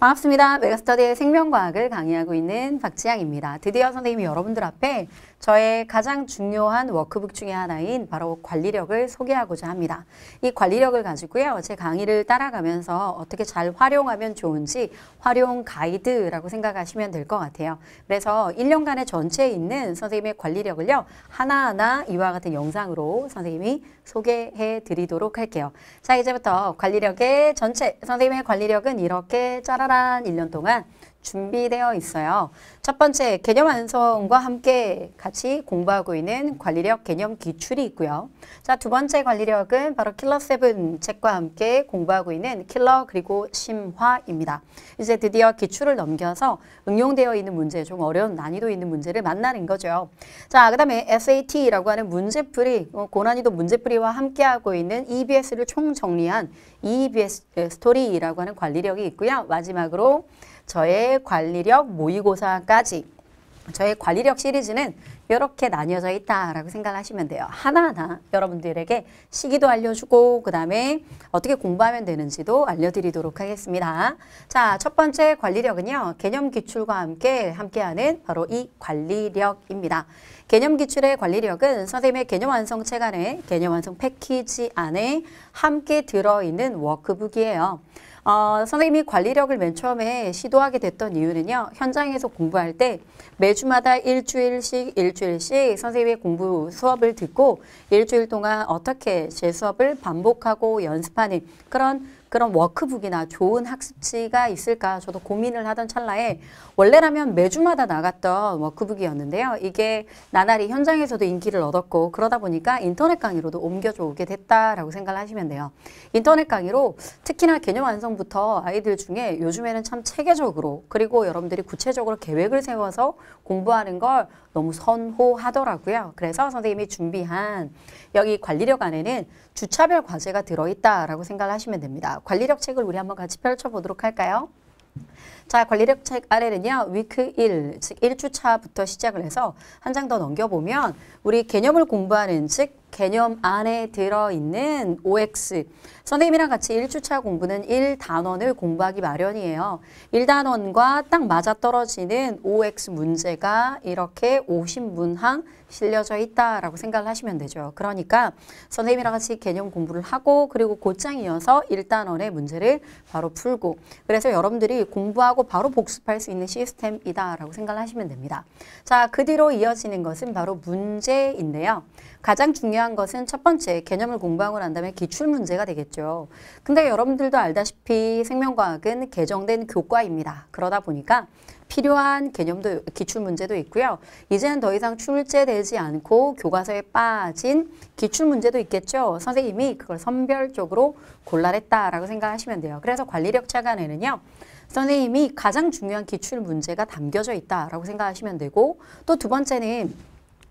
반갑습니다. 메가스터디의 생명과학을 강의하고 있는 박지향입니다. 드디어 선생님이 여러분들 앞에 저의 가장 중요한 워크북 중에 하나인 바로 관리력을 소개하고자 합니다. 이 관리력을 가지고요. 제 강의를 따라가면서 어떻게 잘 활용하면 좋은지 활용 가이드라고 생각하시면 될 것 같아요. 그래서 1년간의 전체에 있는 선생님의 관리력을요. 하나하나 이와 같은 영상으로 선생님이 소개해 드리도록 할게요. 자 이제부터 관리력의 전체 선생님의 관리력은 이렇게 짜라란 1년 동안 준비되어 있어요. 첫 번째 개념 완성과 함께 같이 공부하고 있는 관리력 개념 기출이 있고요. 자, 두 번째 관리력은 바로 킬러 세븐 책과 함께 공부하고 있는 킬러 그리고 심화입니다. 이제 드디어 기출을 넘겨서 응용되어 있는 문제, 좀 어려운 난이도 있는 문제를 만나는 거죠. 자, 그 다음에 SAT라고 하는 문제풀이, 어, 고난이도 문제풀이와 함께하고 있는 EBS를 총정리한 EBS 스토리라고 하는 관리력이 있고요. 마지막으로 저의 관리력 모의고사까지 저의 관리력 시리즈는 이렇게 나뉘어져 있다라고 생각하시면 돼요. 하나하나 여러분들에게 시기도 알려주고 그 다음에 어떻게 공부하면 되는지도 알려드리도록 하겠습니다. 자, 첫 번째 관리력은요. 개념 기출과 함께 함께하는 바로 이 관리력입니다. 개념 기출의 관리력은 선생님의 개념 완성 책 안에 개념 완성 패키지 안에 함께 들어있는 워크북이에요. 어, 선생님이 관리력을 맨 처음에 시도하게 됐던 이유는요. 현장에서 공부할 때 매주마다 일주일씩 일주일씩 선생님의 공부 수업을 듣고 일주일 동안 어떻게 제 수업을 반복하고 연습하는 그런 그런 워크북이나 좋은 학습지가 있을까 저도 고민을 하던 찰나에 원래라면 매주마다 나갔던 워크북이었는데요. 이게 나날이 현장에서도 인기를 얻었고 그러다 보니까 인터넷 강의로도 옮겨져 오게 됐다라고 생각을 하시면 돼요. 인터넷 강의로 특히나 개념 완성부터 아이들 중에 요즘에는 참 체계적으로 그리고 여러분들이 구체적으로 계획을 세워서 공부하는 걸 너무 선호하더라고요. 그래서 선생님이 준비한 여기 관리력 안에는 주차별 과제가 들어있다라고 생각 하시면 됩니다. 관리력 책을 우리 한번 같이 펼쳐보도록 할까요? 자, 관리력 책 아래는요. 위크 1, 즉 1주차부터 시작을 해서 한 장 더 넘겨보면 우리 개념을 공부하는 즉 개념 안에 들어있는 OX. 선생님이랑 같이 1주차 공부는 1단원을 공부하기 마련이에요. 1단원과 딱 맞아떨어지는 OX 문제가 이렇게 50문항 실려져 있다라고 생각을 하시면 되죠. 그러니까 선생님이랑 같이 개념 공부를 하고 그리고 곧장 이어서 1단원의 문제를 바로 풀고 그래서 여러분들이 공부하고 하고 바로 복습할 수 있는 시스템이다라고 생각하시면 됩니다. 자, 그 뒤로 이어지는 것은 바로 문제인데요. 가장 중요한 것은 첫 번째 개념을 공부하고 난 다음에 기출 문제가 되겠죠. 근데 여러분들도 알다시피 생명과학은 개정된 교과입니다. 그러다 보니까 필요한 개념도 기출 문제도 있고요. 이제는 더 이상 출제되지 않고 교과서에 빠진 기출 문제도 있겠죠. 선생님이 그걸 선별적으로 골라냈다라고 생각하시면 돼요. 그래서 관리력 차관에는요. 선생님이 가장 중요한 기출 문제가 담겨져 있다라고 생각하시면 되고 또 두 번째는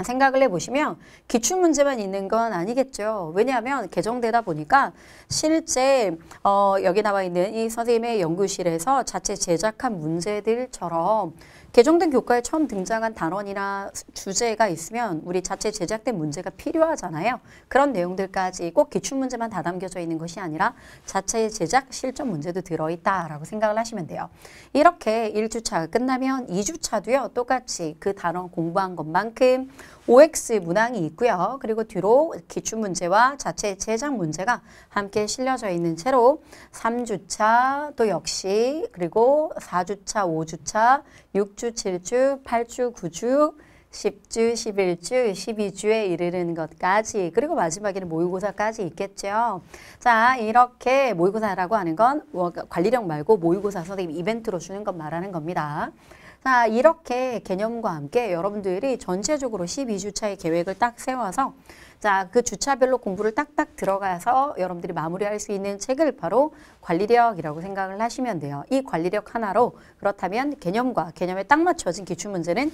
생각을 해보시면 기출문제만 있는 건 아니겠죠. 왜냐하면 개정되다 보니까 실제 어, 여기 나와 있는 이 선생님의 연구실에서 자체 제작한 문제들처럼 개정된 교과에 처음 등장한 단원이나 주제가 있으면 우리 자체 제작된 문제가 필요하잖아요. 그런 내용들까지 꼭 기출문제만 다 담겨져 있는 것이 아니라 자체 제작 실전 문제도 들어있다라고 생각을 하시면 돼요. 이렇게 1주차가 끝나면 2주차도요. 똑같이 그 단원 공부한 것만큼 OX 문항이 있고요. 그리고 뒤로 기출문제와 자체 제작 문제가 함께 실려져 있는 채로 3주차 또 역시 그리고 4주차, 5주차, 6주, 7주, 8주, 9주 10주, 11주, 12주에 이르는 것까지 그리고 마지막에는 모의고사까지 있겠죠. 자 이렇게 모의고사라고 하는 건 뭐, 관리력 말고 모의고사 선생님 이벤트로 주는 것 말하는 겁니다. 자, 이렇게 개념과 함께 여러분들이 전체적으로 12주차의 계획을 딱 세워서 자, 그 주차별로 공부를 딱딱 들어가서 여러분들이 마무리할 수 있는 책을 바로 관리력이라고 생각을 하시면 돼요. 이 관리력 하나로 그렇다면 개념과 개념에 딱 맞춰진 기출문제는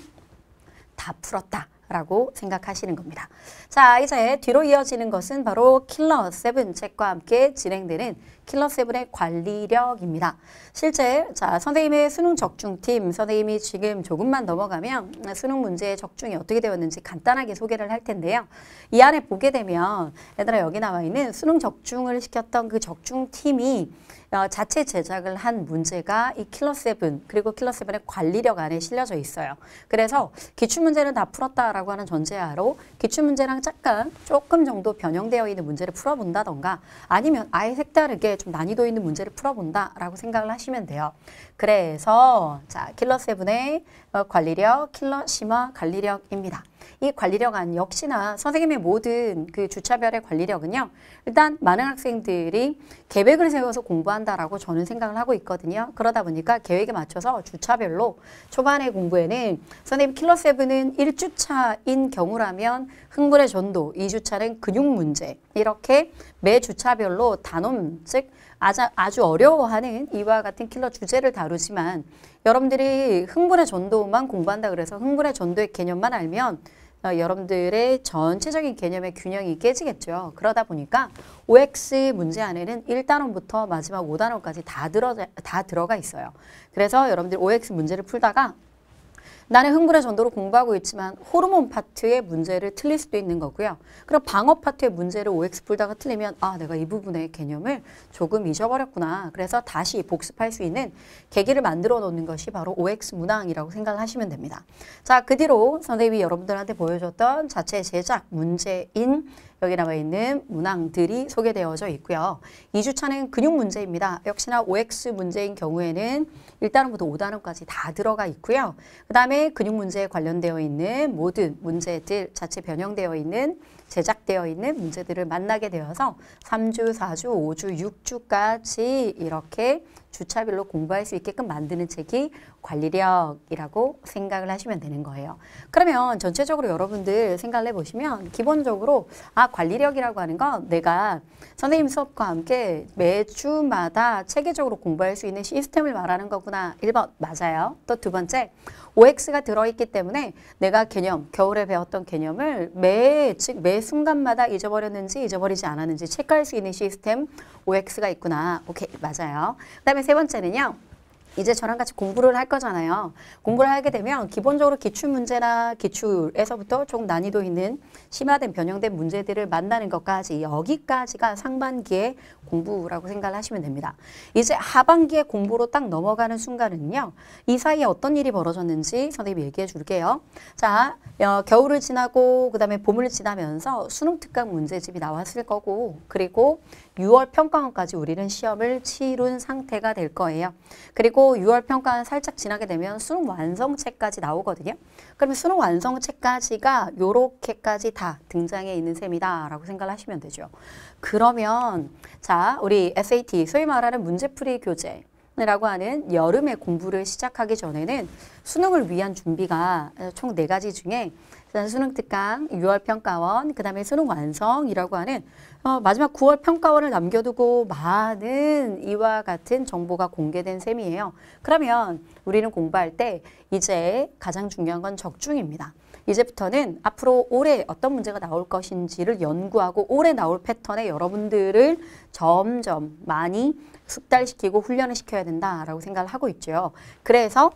다 풀었다. 라고 생각하시는 겁니다. 자, 이제 뒤로 이어지는 것은 바로 킬러 7 책과 함께 진행되는 킬러세븐의 관리력입니다. 실제 자 선생님의 수능 적중팀 선생님이 지금 조금만 넘어가면 수능 문제의 적중이 어떻게 되었는지 간단하게 소개를 할 텐데요. 이 안에 보게 되면 얘들아 여기 나와 있는 수능 적중을 시켰던 그 적중팀이 어, 자체 제작을 한 문제가 이 킬러세븐 그리고 킬러세븐의 관리력 안에 실려져 있어요. 그래서 기출문제는 다 풀었다라고 하는 전제하로 기출문제랑 잠깐 조금 정도 변형되어 있는 문제를 풀어본다던가 아니면 아예 색다르게 좀 난이도 있는 문제를 풀어본다라고 생각을 하시면 돼요. 그래서 자 킬러 세븐의 어, 관리력 킬러 심화, 관리력입니다. 이 관리력안 역시나 선생님의 모든 그 주차별의 관리력은요. 일단 많은 학생들이 계획을 세워서 공부한다라고 저는 생각을 하고 있거든요. 그러다 보니까 계획에 맞춰서 주차별로 초반에 공부에는 선생님 킬러 세븐은 1주차인 경우라면 흥분의 전도, 2주차는 근육 문제 이렇게 매 주차별로 단원, 즉 아주 어려워하는 이와 같은 킬러 주제를 다루지만 여러분들이 흥분의 전도만 공부한다 그래서 흥분의 전도의 개념만 알면 어, 여러분들의 전체적인 개념의 균형이 깨지겠죠. 그러다 보니까 OX 문제 안에는 1단원부터 마지막 5단원까지 다, 들어, 다 들어가 있어요. 그래서 여러분들 OX 문제를 풀다가 나는 흥분의 전도로 공부하고 있지만 호르몬 파트의 문제를 틀릴 수도 있는 거고요. 그럼 방어 파트의 문제를 OX 풀다가 틀리면 아 내가 이 부분의 개념을 조금 잊어버렸구나. 그래서 다시 복습할 수 있는 계기를 만들어 놓는 것이 바로 OX 문항이라고 생각을 하시면 됩니다. 자 그 뒤로 선생님이 여러분들한테 보여줬던 자체 제작 문제인 여기 나와 있는 문항들이 소개되어져 있고요. 2주차는 근육 문제입니다. 역시나 OX 문제인 경우에는 1단원부터 5단원까지 다 들어가 있고요. 그 다음에 근육 문제에 관련되어 있는 모든 문제들 자체 변형되어 있는 제작되어 있는 문제들을 만나게 되어서 3주, 4주, 5주, 6주까지 이렇게 주차별로 공부할 수 있게끔 만드는 책이 관리력이라고 생각을 하시면 되는 거예요. 그러면 전체적으로 여러분들 생각을 해보시면 기본적으로 아 관리력이라고 하는 건 내가 선생님 수업과 함께 매주마다 체계적으로 공부할 수 있는 시스템을 말하는 거구나. 1번 맞아요. 또 두 번째 OX가 들어있기 때문에 내가 개념, 겨울에 배웠던 개념을 매, 즉, 매 순간마다 잊어버렸는지 잊어버리지 않았는지 체크할 수 있는 시스템 OX가 있구나. 오케이, 맞아요. 그 다음에 세 번째는요. 이제 저랑 같이 공부를 할 거잖아요. 공부를 하게 되면 기본적으로 기출 문제나 기출에서부터 조금 난이도 있는 심화된 변형된 문제들을 만나는 것까지 여기까지가 상반기의 공부라고 생각을 하시면 됩니다. 이제 하반기의 공부로 딱 넘어가는 순간은요. 이 사이에 어떤 일이 벌어졌는지 선생님이 얘기해 줄게요. 자, 어, 겨울을 지나고 그다음에 봄을 지나면서 수능 특강 문제집이 나왔을 거고 그리고 6월 평가원까지 우리는 시험을 치룬 상태가 될 거예요. 그리고 6월 평가 는 살짝 지나게 되면 수능 완성체까지 나오거든요. 그러면 수능 완성체까지가 요렇게까지 다 등장해 있는 셈이다라고 생각 하시면 되죠. 그러면 자 우리 SAT 소위 말하는 문제풀이 교재 라고 하는 여름에 공부를 시작하기 전에는 수능을 위한 준비가 총 네 가지 중에 수능 특강, 6월 평가원, 그 다음에 수능 완성이라고 하는 어, 마지막 9월 평가원을 남겨두고 많은 이와 같은 정보가 공개된 셈이에요. 그러면 우리는 공부할 때 이제 가장 중요한 건 적중입니다. 이제부터는 앞으로 올해 어떤 문제가 나올 것인지를 연구하고 올해 나올 패턴에 여러분들을 점점 많이 숙달시키고 훈련을 시켜야 된다라고 생각을 하고 있죠. 그래서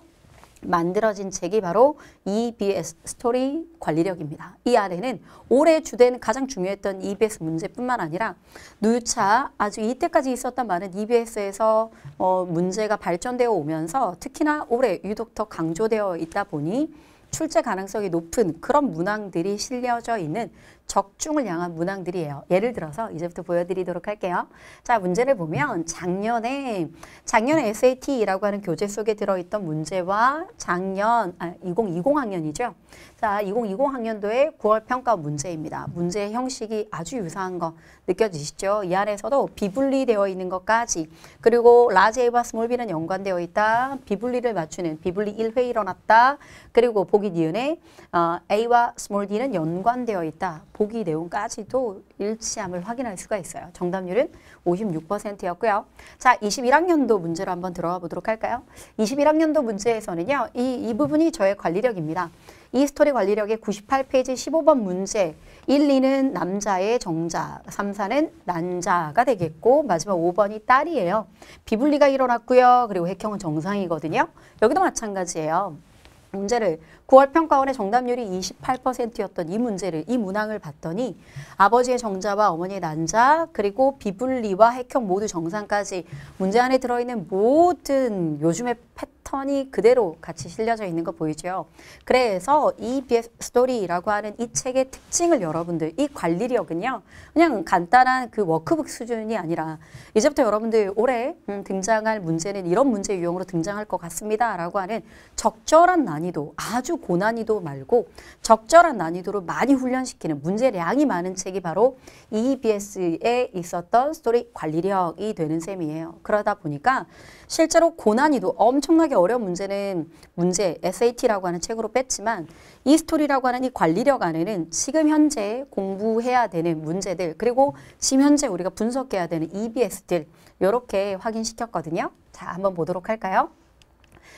만들어진 책이 바로 EBS 스토리 관리력입니다. 이 안에는 올해 주된 가장 중요했던 EBS 문제뿐만 아니라 누차 아주 이때까지 있었던 많은 EBS에서 어, 문제가 발전되어 오면서 특히나 올해 유독 더 강조되어 있다 보니 출제 가능성이 높은 그런 문항들이 실려져 있는 적중을 향한 문항들이에요. 예를 들어서 이제부터 보여드리도록 할게요. 자, 문제를 보면 작년에 작년에 SAT라고 하는 교재 속에 들어있던 문제와 작년 아, 2020학년이죠. 자, 2020학년도의 9월 평가 문제입니다. 문제의 형식이 아주 유사한 거 느껴지시죠? 이 안에서도 비분리되어 있는 것까지 그리고 라지 A와 스몰 비는 연관되어 있다. 비분리를 맞추는 비분리 1회 일어났다. 그리고 보기 니은에 어, A와 스몰 D는 연관되어 있다. 보기 내용까지도 일치함을 확인할 수가 있어요. 정답률은 56%였고요. 자, 21학년도 문제로 한번 들어가 보도록 할까요? 21학년도 문제에서는요. 이, 이 부분이 저의 관리력입니다. 이 스토리 관리력의 98페이지 15번 문제 1, 2는 남자의 정자, 3, 4는 난자가 되겠고 마지막 5번이 딸이에요. 비분리가 일어났고요. 그리고 핵형은 정상이거든요. 여기도 마찬가지예요. 문제를 9월 평가원의 정답률이 28%였던 이 문제를 이 문항을 봤더니 아버지의 정자와 어머니의 난자 그리고 비분리와 핵형 모두 정상까지 문제 안에 들어있는 모든 요즘의 패턴 패턴이 그대로 같이 실려져 있는 거 보이죠? 그래서 이 BS 스토리라고 하는 이 책의 특징을 여러분들 이 관리력은요. 그냥 간단한 그 워크북 수준이 아니라 이제부터 여러분들 올해 음, 등장할 문제는 이런 문제 유형으로 등장할 것 같습니다. 라고 하는 적절한 난이도 아주 고난이도 말고 적절한 난이도로 많이 훈련시키는 문제량이 많은 책이 바로 EBS에 있었던 스토리 관리력이 되는 셈이에요. 그러다 보니까 실제로 고난이도 엄청나게 어려운 문제는 문제 SAT라고 하는 책으로 뺐지만 이 스토리라고 하는 이 관리력 안에는 지금 현재 공부해야 되는 문제들 그리고 지금 현재 우리가 분석해야 되는 EBS들 이렇게 확인시켰거든요. 자 한번 보도록 할까요?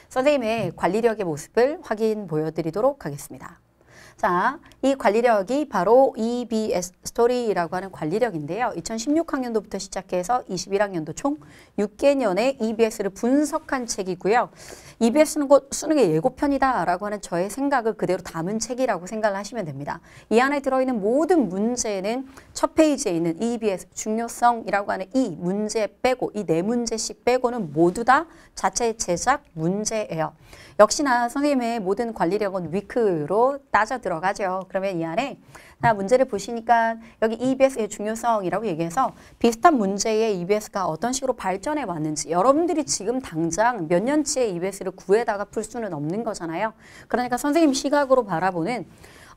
선생님의 관리력의 모습을 확인 보여드리도록 하겠습니다. 자, 이 관리력이 바로 EBS 스토리라고 하는 관리력인데요. 2016학년도부터 시작해서 21학년도 총 6개년의 EBS를 분석한 책이고요. EBS는 곧 수능의 예고편이다라고 하는 저의 생각을 그대로 담은 책이라고 생각을 하시면 됩니다. 이 안에 들어있는 모든 문제는 첫 페이지에 있는 EBS 중요성이라고 하는 이 문제 빼고 이 네 문제씩 빼고는 모두 다 자체 제작 문제예요. 역시나 선생님의 모든 관리력은 위크로 따져 들어 들어가죠. 그러면 이 안에 자, 문제를 보시니까 여기 EBS의 중요성이라고 얘기해서 비슷한 문제의 EBS가 어떤 식으로 발전해 왔는지 여러분들이 지금 당장 몇 년치의 EBS를 구해다가 풀 수는 없는 거잖아요. 그러니까 선생님 시각으로 바라보는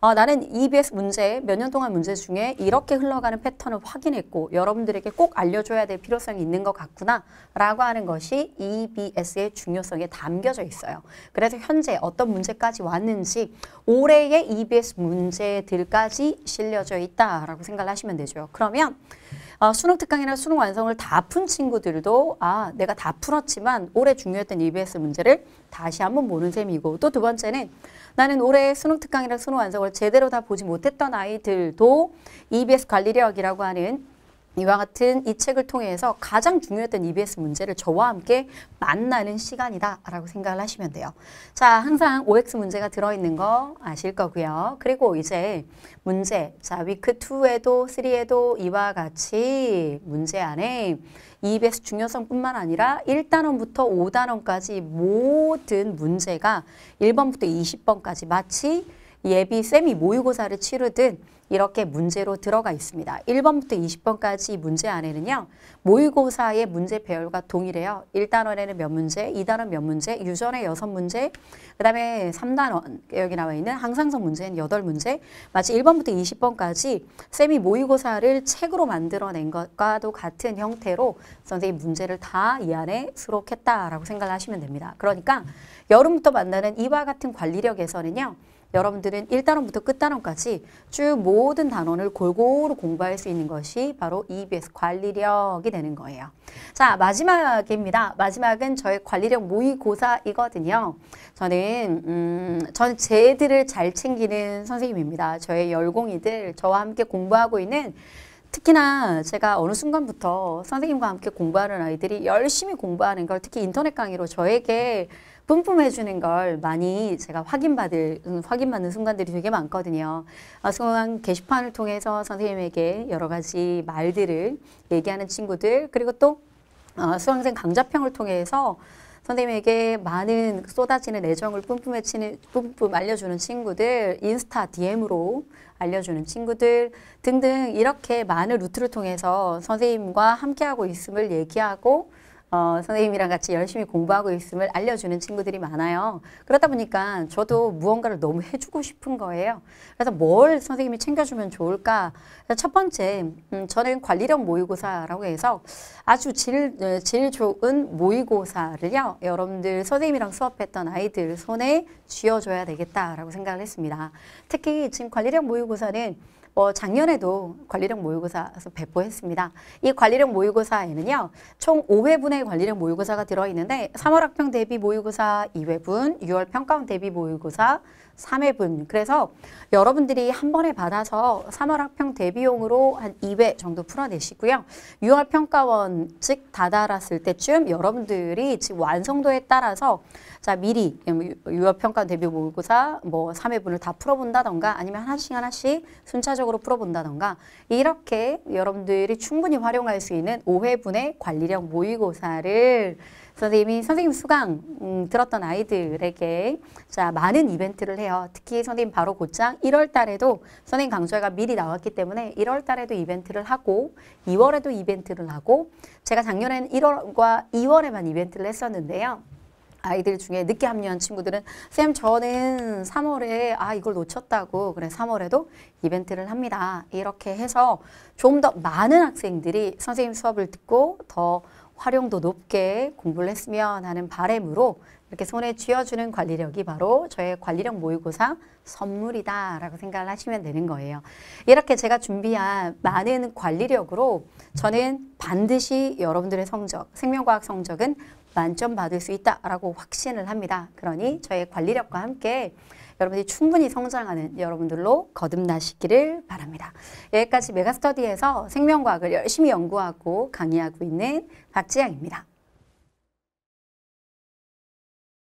어, 나는 EBS 문제, 몇 년 동안 문제 중에 이렇게 흘러가는 패턴을 확인했고 여러분들에게 꼭 알려줘야 될 필요성이 있는 것 같구나 라고 하는 것이 EBS의 중요성에 담겨져 있어요. 그래서 현재 어떤 문제까지 왔는지 올해의 EBS 문제들까지 실려져 있다라고 생각 하시면 되죠. 그러면 어, 수능 특강이나 수능 완성을 다 푼 친구들도 아 내가 다 풀었지만 올해 중요했던 EBS 문제를 다시 한번 보는 셈이고 또 두 번째는 나는 올해 수능 특강이나 수능 완성을 제대로 다 보지 못했던 아이들도 EBS 관리력이라고 하는 이와 같은 이 책을 통해서 가장 중요했던 EBS 문제를 저와 함께 만나는 시간이다라고 생각을 하시면 돼요. 자, 항상 OX 문제가 들어있는 거 아실 거고요. 그리고 이제 문제, 자, 위크 2에도 3에도 이와 같이 문제 안에 EBS 중요성뿐만 아니라 1단원부터 5단원까지 모든 문제가 1번부터 20번까지 마치 예비 세미 모의고사를 치르든 이렇게 문제로 들어가 있습니다. 1번부터 20번까지 문제 안에는요. 모의고사의 문제 배열과 동일해요. 1단원에는 몇 문제, 2단원 몇 문제, 유전의 6문제, 그 다음에 3단원 여기 나와 있는 항상성 문제는 8문제, 마치 1번부터 20번까지 세미 모의고사를 책으로 만들어낸 것과도 같은 형태로 선생님 문제를 다 이 안에 수록했다라고 생각을 하시면 됩니다. 그러니까 여름부터 만나는 이와 같은 관리력에서는요. 여러분들은 1단원부터 끝단원까지 쭉 모든 단원을 골고루 공부할 수 있는 것이 바로 EBS 관리력이 되는 거예요. 자, 마지막입니다. 마지막은 저의 관리력 모의고사이거든요. 저는 음, 저는 쟤들을 잘 챙기는 선생님입니다. 저의 열공이들, 저와 함께 공부하고 있는 특히나 제가 어느 순간부터 선생님과 함께 공부하는 아이들이 열심히 공부하는 걸 특히 인터넷 강의로 저에게 뿜뿜해 주는 걸 많이 제가 확인받을 음, 확인받는 순간들이 되게 많거든요. 성황 어, 게시판을 통해서 선생님에게 여러 가지 말들을 얘기하는 친구들 그리고 또 어, 수강생 강좌평을 통해서 선생님에게 많은 쏟아지는 애정을 뿜뿜해 치는 뿜뿜 알려주는 친구들, 인스타 DM으로 알려주는 친구들 등등 이렇게 많은 루트를 통해서 선생님과 함께하고 있음을 얘기하고 어, 선생님이랑 같이 열심히 공부하고 있음을 알려주는 친구들이 많아요. 그러다 보니까 저도 무언가를 너무 해주고 싶은 거예요. 그래서 뭘 선생님이 챙겨주면 좋을까? 첫 번째, 음, 저는 관리력 모의고사라고 해서 아주 질, 어, 질 좋은 모의고사를요, 여러분들 선생님이랑 수업했던 아이들 손에 쥐어줘야 되겠다라고 생각을 했습니다. 특히 지금 관리력 모의고사는 어, 작년에도 관리력 모의고사 에서 배포했습니다. 이 관리력 모의고사에는요. 총 5회분의 관리력 모의고사가 들어있는데 3월 학평 대비 모의고사 2회분, 6월 평가원 대비 모의고사 3회분. 그래서 여러분들이 한 번에 받아서 3월 학평 대비용으로 한 2회 정도 풀어내시고요. 6월 평가원 즉 다다랐을 때쯤 여러분들이 즉 완성도에 따라서 자 미리 6월 음, 평가원 대비 모의고사 뭐 3회분을 다 풀어본다던가 아니면 하나씩 하나씩 순차적으로 추가적으로 풀어본다던가 이렇게 여러분들이 충분히 활용할 수 있는 5회분의 관리력 모의고사를 선생님이 선생님 수강 음, 들었던 아이들에게 자 많은 이벤트를 해요. 특히 선생님 바로 곧장 1월 달에도 선생님 강좌가 미리 나왔기 때문에 1월 달에도 이벤트를 하고 2월에도 이벤트를 하고 제가 작년에는 1월과 2월에만 이벤트를 했었는데요. 아이들 중에 늦게 합류한 친구들은 쌤 저는 3월에 아 이걸 놓쳤다고 그래 3월에도 이벤트를 합니다. 이렇게 해서 좀 더 많은 학생들이 선생님 수업을 듣고 더 활용도 높게 공부를 했으면 하는 바램으로 이렇게 손에 쥐어주는 관리력이 바로 저의 관리력 모의고사 선물이다라고 생각을 하시면 되는 거예요. 이렇게 제가 준비한 많은 관리력으로 저는 반드시 여러분들의 성적, 생명과학 성적은 만점 받을 수 있다라고 확신을 합니다. 그러니 저의 관리력과 함께 여러분들이 충분히 성장하는 여러분들로 거듭나시기를 바랍니다. 여기까지 메가스터디에서 생명과학을 열심히 연구하고 강의하고 있는 박지양입니다.